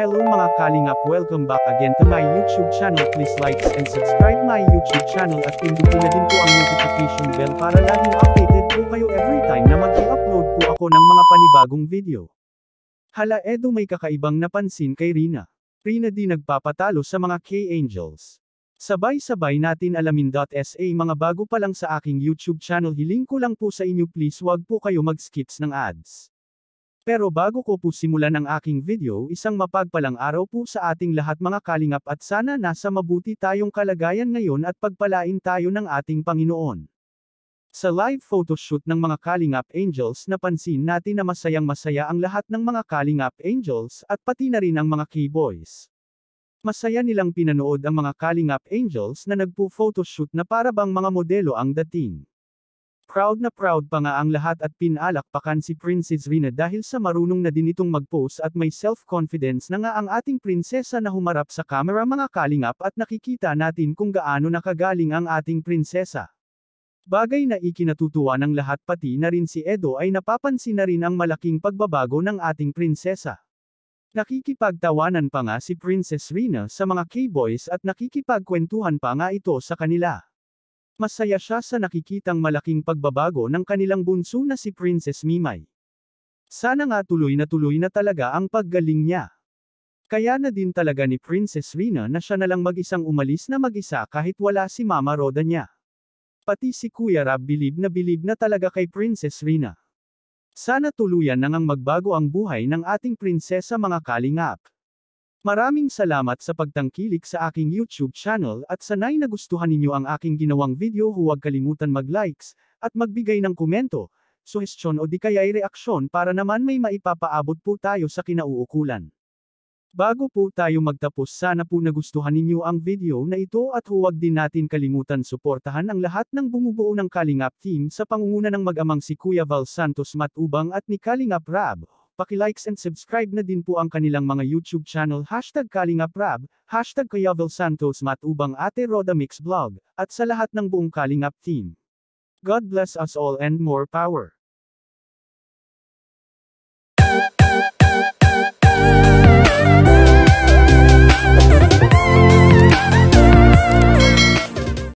Hello mga kalingap, welcome back again to my YouTube channel. Please like and subscribe my YouTube channel at pindutin na din po ang notification bell para laging updated po kayo every time na mag-upload po ako ng mga panibagong video. Hala Edo may kakaibang napansin kay Rina. Rina di nagpapatalo sa mga K-Angels. Sabay-sabay natin alamin.sa mga bago pa lang sa aking YouTube channel hiling ko lang po sa inyo please wag po kayo mag-skips ng ads. Pero bago ko po simulan ang aking video isang mapagpalang araw po sa ating lahat mga kalingap at sana nasa mabuti tayong kalagayan ngayon at pagpalain tayo ng ating Panginoon. Sa live photoshoot ng mga Kalingap Angels napansin natin na masayang masaya ang lahat ng mga Kalingap Angels at pati na rin ang mga keyboys. Masaya nilang pinanood ang mga Kalingap Angels na nagpo-photoshoot na para bang mga modelo ang dating. Proud na proud pa nga ang lahat at pinalakpakan si Princess Rina dahil sa marunong na din itong mag-pose at may self-confidence na nga ang ating prinsesa na humarap sa kamera mga kalingap at nakikita natin kung gaano nakagaling ang ating prinsesa. Bagay na ikinatutuwa ng lahat pati na rin si Edo ay napapansin na rin ang malaking pagbabago ng ating prinsesa. Nakikipagtawanan pa nga si Princess Rina sa mga K-boys at nakikipagkwentuhan pa nga ito sa kanila. Masaya siya sa nakikitang malaking pagbabago ng kanilang bunso na si Princess Mimay. Sana nga tuloy na tuloy na talaga ang paggaling niya. Kaya na din talaga ni Princess Rina na siya nalang mag-isang umalis na mag-isa kahit wala si Mama Roda niya. Pati si Kuya Rab bilib na bilib na talaga kay Princess Rina. Sana tuluyan nang magbago ang buhay ng ating prinsesa mga kalingap. Maraming salamat sa pagtangkilik sa aking YouTube channel at sanay nagustuhan ninyo ang aking ginawang video huwag kalimutan mag-likes, at magbigay ng komento, suhestyon o di kaya ay reaksyon para naman may maipapaabot po tayo sa kinauukulan. Bago po tayo magtapos sana po nagustuhan ninyo ang video na ito at huwag din natin kalimutan suportahan ang lahat ng bumubuo ng Kalingap team sa pangunguna ng mag-amang si Kuya Val Santos Matubang at ni Kalingap Rab. Pakilikes and subscribe na din po ang kanilang mga YouTube channel Hashtag Kalingaprab, Hashtag Kayavel Santos Matubang Ate Roda Mix Vlog, at sa lahat ng buong Kalingap team. God bless us all and more power.